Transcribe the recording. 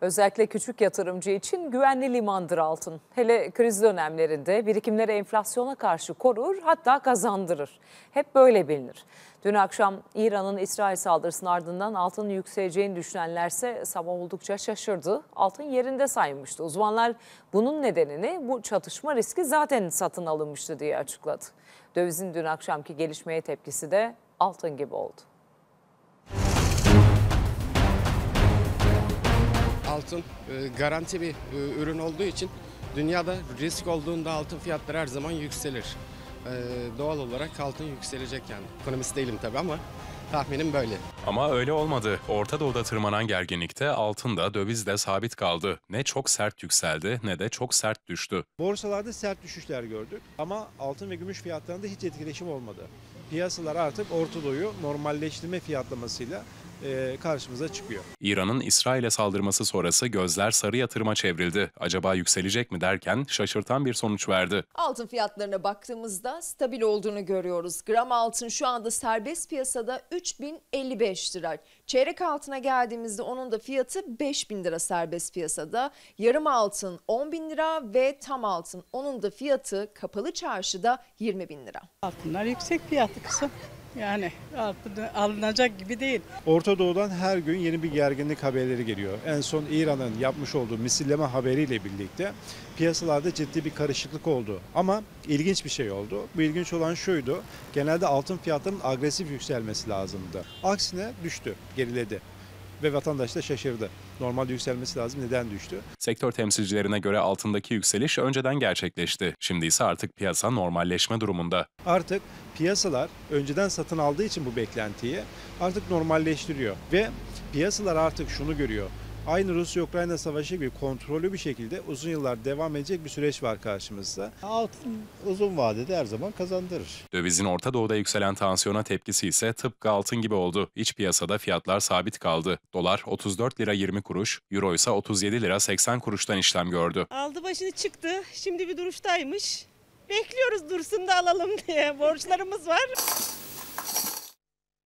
Özellikle küçük yatırımcı için güvenli limandır altın. Hele kriz dönemlerinde birikimleri enflasyona karşı korur hatta kazandırır. Hep böyle bilinir. Dün akşam İran'ın İsrail saldırısının ardından altın yükseleceğini düşünenlerse sabah oldukça şaşırdı. Altın yerinde saymıştı. Uzmanlar bunun nedenini bu çatışma riski zaten satın alınmıştı diye açıkladı. Dövizin dün akşamki gelişmeye tepkisi de altın gibi oldu. altın e, garanti bir e, ürün olduğu için dünyada risk olduğunda altın fiyatları her zaman yükselir. E, doğal olarak altın yükselecek yani. Ekonomist değilim tabii ama tahminim böyle. Ama öyle olmadı. Orta Doğu'da tırmanan gerginlikte altın da döviz de sabit kaldı. Ne çok sert yükseldi ne de çok sert düştü. Borsalarda sert düşüşler gördük ama altın ve gümüş fiyatlarında hiç etkileşim olmadı. Piyasalar artık Orta Doğu'yu normalleştirme fiyatlamasıyla e, karşımıza çıkıyor. İran'ın İsrail'e saldırması sonrası gözler sarı yatırıma çevrildi. Acaba yükselecek mi derken şaşırtan bir sonuç verdi. Altın fiyatlarına baktığımızda stabil olduğunu görüyoruz. Gram altın şu anda serbest piyasada 3055 lira. Çeyrek altına geldiğimizde onun da fiyatı 5000 lira serbest piyasada. Yarım altın 10 bin lira ve tam altın onun da fiyatı kapalı çarşıda 20 bin lira. Altınlar yüksek fiyatlı kısa. Yani alınacak gibi değil. Orta Doğu'dan her gün yeni bir gerginlik haberleri geliyor. En son İran'ın yapmış olduğu misilleme haberiyle birlikte piyasalarda ciddi bir karışıklık oldu. Ama ilginç bir şey oldu. Bu ilginç olan şuydu. Genelde altın fiyatlarının agresif yükselmesi lazımdı. Aksine düştü, geriledi ve vatandaş da şaşırdı. Normal yükselmesi lazım neden düştü? Sektör temsilcilerine göre altındaki yükseliş önceden gerçekleşti. Şimdi ise artık piyasa normalleşme durumunda. Artık piyasalar önceden satın aldığı için bu beklentiyi artık normalleştiriyor ve piyasalar artık şunu görüyor aynı Rusya-Ukrayna savaşı gibi kontrollü bir şekilde uzun yıllar devam edecek bir süreç var karşımızda. Altın uzun vadede her zaman kazandırır. Dövizin Orta Doğu'da yükselen tansiyona tepkisi ise tıpkı altın gibi oldu. İç piyasada fiyatlar sabit kaldı. Dolar 34 lira 20 kuruş, euro ise 37 lira 80 kuruştan işlem gördü. Aldı başını çıktı, şimdi bir duruştaymış. Bekliyoruz dursun da alalım diye. Borçlarımız var.